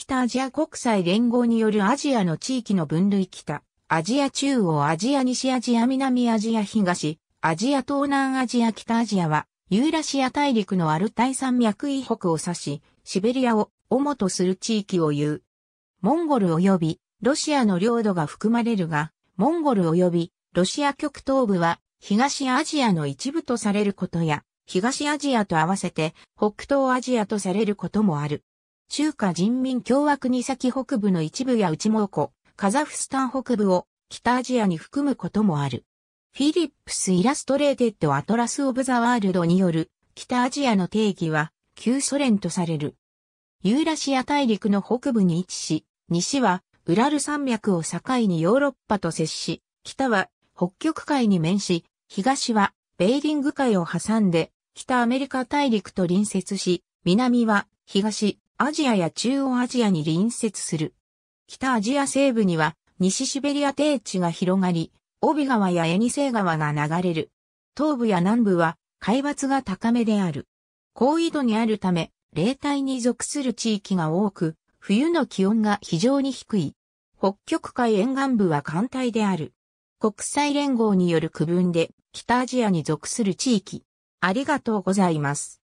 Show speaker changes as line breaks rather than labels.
北アジア国際連合によるアジアの地域の分類北、アジア中央アジア西アジア南アジア東、アジア東南アジア北アジアは、ユーラシア大陸のアルタイ山脈以北を指し、シベリアを主とする地域を言う。モンゴル及びロシアの領土が含まれるが、モンゴル及びロシア極東部は東アジアの一部とされることや、東アジアと合わせて北東アジアとされることもある。中華人民共和国先北部の一部や内蒙古、カザフスタン北部を北アジアに含むこともある。フィリップス・イラストレーテッド・アトラス・オブ・ザ・ワールドによる北アジアの定義は旧ソ連とされる。ユーラシア大陸の北部に位置し、西はウラル山脈を境にヨーロッパと接し、北は北極海に面し、東はベーリング海を挟んで北アメリカ大陸と隣接し、南は東アジアや中央アジアに隣接する。北アジア西部には西シベリア低地が広がり、帯川やエニセイ川が流れる。東部や南部は海抜が高めである。高緯度にあるため、冷帯に属する地域が多く、冬の気温が非常に低い。北極海沿岸部は寒帯である。国際連合による区分で北アジアに属する地域。ありがとうご
ざいます。